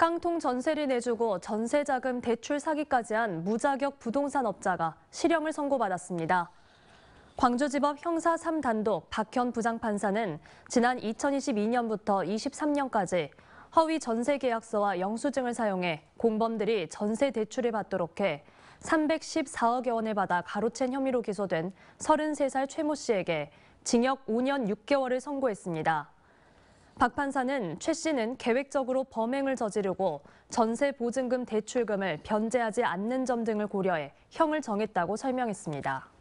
깡통 전세를 내주고 전세자금 대출 사기까지 한 무자격 부동산 업자가 실형을 선고받았습니다. 광주지법 형사 3단독 박현 부장판사는 지난 2022년부터 23년까지 허위 전세 계약서와 영수증을 사용해 공범들이 전세 대출을 받도록 해 314억여 원을 받아 가로챈 혐의로 기소된 33살 최 모 씨에게 징역 5년 6개월을 선고했습니다. 박 판사는 최 씨는 계획적으로 범행을 저지르고 전세 보증금 대출금을 변제하지 않는 점 등을 고려해 형을 정했다고 설명했습니다.